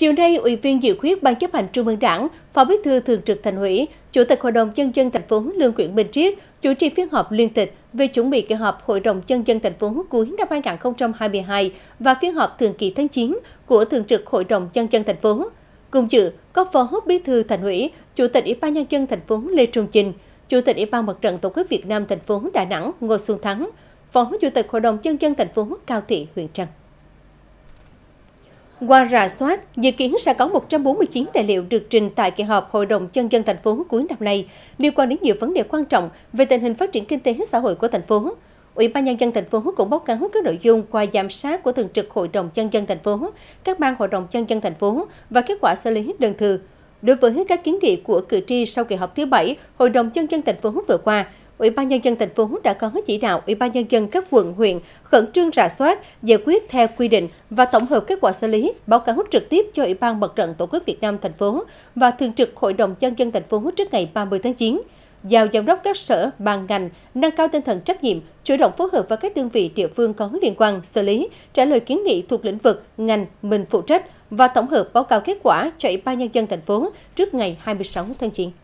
Chiều nay, Ủy viên dự khuyết Ban chấp hành Trung ương Đảng, Phó Bí thư Thường trực Thành ủy, Chủ tịch Hội đồng Nhân dân thành phố Lương Quyện Bình Triết chủ trì phiên họp liên tịch về chuẩn bị kỳ họp Hội đồng Nhân dân thành phố cuối năm 2022 và phiên họp thường kỳ tháng 9 của Thường trực Hội đồng Nhân dân thành phố. Cùng dự có Phó Bí thư Thành ủy, Chủ tịch Ủy ban Nhân dân thành phố Lê Trung Chinh, Chủ tịch Ủy ban Mặt trận Tổ quốc Việt Nam thành phố Đà Nẵng Ngô Xuân Thắng, Phó Chủ tịch Hội đồng Nhân dân thành phố Cao Thị Huyền Trân. Qua rà soát, dự kiến sẽ có 149 tài liệu được trình tại kỳ họp Hội đồng Nhân dân thành phố cuối năm nay, liên quan đến nhiều vấn đề quan trọng về tình hình phát triển kinh tế xã hội của thành phố. Ủy ban Nhân dân thành phố cũng báo cáo các nội dung qua giám sát của Thường trực Hội đồng Nhân dân thành phố, các ban Hội đồng Nhân dân thành phố và kết quả xử lý đơn thư. Đối với các kiến nghị của cử tri sau kỳ họp thứ bảy Hội đồng Nhân dân thành phố vừa qua, Ủy ban nhân dân thành phố đã có chỉ đạo Ủy ban nhân dân các quận huyện khẩn trương rà soát, giải quyết theo quy định và tổng hợp kết quả xử lý, báo cáo trực tiếp cho Ủy ban Mặt trận Tổ quốc Việt Nam thành phố và thường trực Hội đồng nhân dân thành phố trước ngày 30 tháng 9 giao giám đốc các sở, ban ngành nâng cao tinh thần trách nhiệm, chủ động phối hợp với các đơn vị địa phương có liên quan xử lý, trả lời kiến nghị thuộc lĩnh vực ngành mình phụ trách và tổng hợp báo cáo kết quả cho Ủy ban nhân dân thành phố trước ngày 26 tháng 9.